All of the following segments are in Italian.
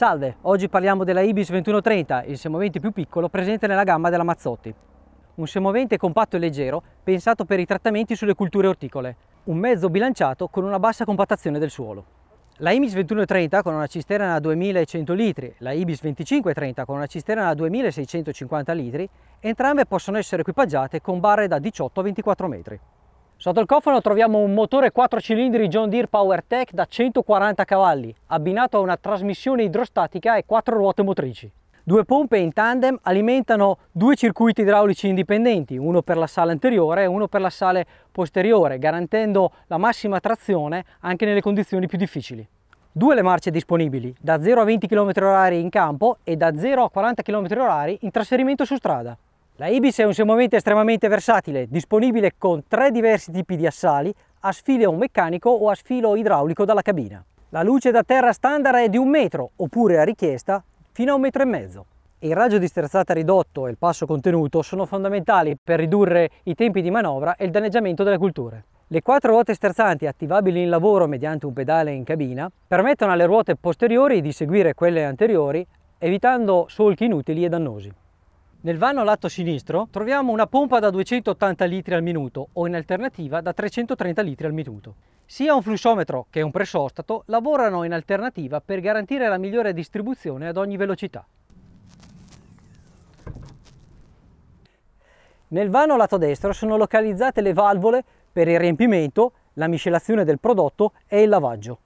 Salve, oggi parliamo della Ibis 2130, il semovente più piccolo presente nella gamma della Mazzotti. Un semovente compatto e leggero, pensato per i trattamenti sulle culture orticole. Un mezzo bilanciato con una bassa compattazione del suolo. La Ibis 2130 con una cisterna da 2100 litri, la Ibis 2530 con una cisterna da 2650 litri, entrambe possono essere equipaggiate con barre da 18 a 24 metri. Sotto il cofano troviamo un motore 4 cilindri John Deere PowerTech da 140 cavalli, abbinato a una trasmissione idrostatica e 4 ruote motrici. Due pompe in tandem alimentano due circuiti idraulici indipendenti, uno per la sala anteriore e uno per la sala posteriore, garantendo la massima trazione anche nelle condizioni più difficili. Due le marce disponibili, da 0 a 20 km h in campo e da 0 a 40 km h in trasferimento su strada. La Ibis è un semovente estremamente versatile, disponibile con tre diversi tipi di assali, a sfilo meccanico o a sfilo idraulico dalla cabina. La luce da terra standard è di un metro, oppure a richiesta fino a un metro e mezzo. Il raggio di sterzata ridotto e il passo contenuto sono fondamentali per ridurre i tempi di manovra e il danneggiamento delle culture. Le quattro ruote sterzanti attivabili in lavoro mediante un pedale in cabina permettono alle ruote posteriori di seguire quelle anteriori evitando solchi inutili e dannosi. Nel vano lato sinistro troviamo una pompa da 280 litri al minuto o in alternativa da 330 litri al minuto. Sia un flussometro che un presostato lavorano in alternativa per garantire la migliore distribuzione ad ogni velocità. Nel vano lato destro sono localizzate le valvole per il riempimento, la miscelazione del prodotto e il lavaggio.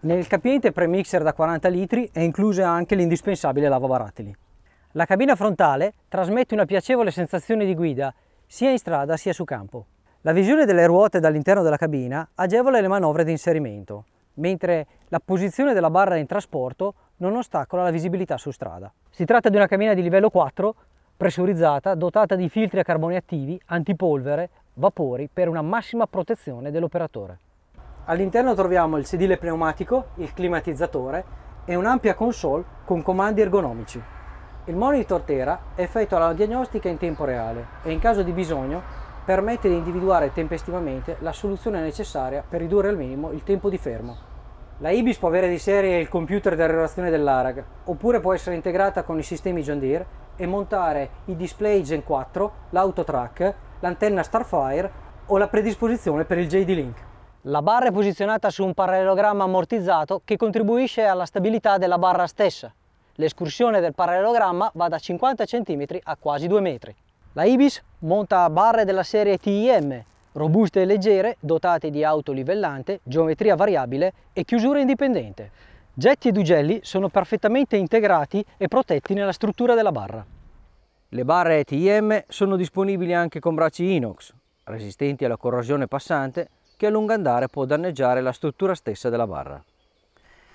Nel capiente premixer da 40 litri è inclusa anche l'indispensabile lavavarattili. La cabina frontale trasmette una piacevole sensazione di guida sia in strada sia su campo. La visione delle ruote dall'interno della cabina agevola le manovre di inserimento, mentre la posizione della barra in trasporto non ostacola la visibilità su strada. Si tratta di una cabina di livello 4, pressurizzata, dotata di filtri a carboni attivi, antipolvere, vapori per una massima protezione dell'operatore. All'interno troviamo il sedile pneumatico, il climatizzatore e un'ampia console con comandi ergonomici. Il monitor Tera effettua la diagnostica in tempo reale e in caso di bisogno permette di individuare tempestivamente la soluzione necessaria per ridurre al minimo il tempo di fermo. La Ibis può avere di serie il computer di relazione dell'ARAG oppure può essere integrata con i sistemi John Deere e montare i display Gen 4, l'autotrack, l'antenna Starfire o la predisposizione per il JD-Link. La barra è posizionata su un parallelogramma ammortizzato che contribuisce alla stabilità della barra stessa. L'escursione del parallelogramma va da 50 cm a quasi 2 metri. La Ibis monta barre della serie TIM, robuste e leggere, dotate di auto livellante, geometria variabile e chiusura indipendente. Getti ed ugelli sono perfettamente integrati e protetti nella struttura della barra. Le barre TIM sono disponibili anche con bracci inox, resistenti alla corrosione passante che a lungo andare può danneggiare la struttura stessa della barra.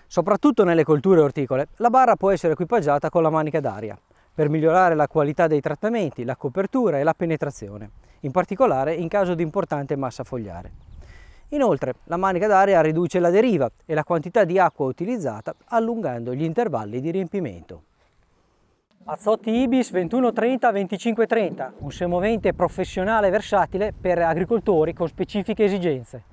Soprattutto nelle colture orticole, la barra può essere equipaggiata con la manica d'aria per migliorare la qualità dei trattamenti, la copertura e la penetrazione, in particolare in caso di importante massa fogliare. Inoltre, la manica d'aria riduce la deriva e la quantità di acqua utilizzata allungando gli intervalli di riempimento. Azzotti Ibis 2130 2530, un semovente professionale versatile per agricoltori con specifiche esigenze.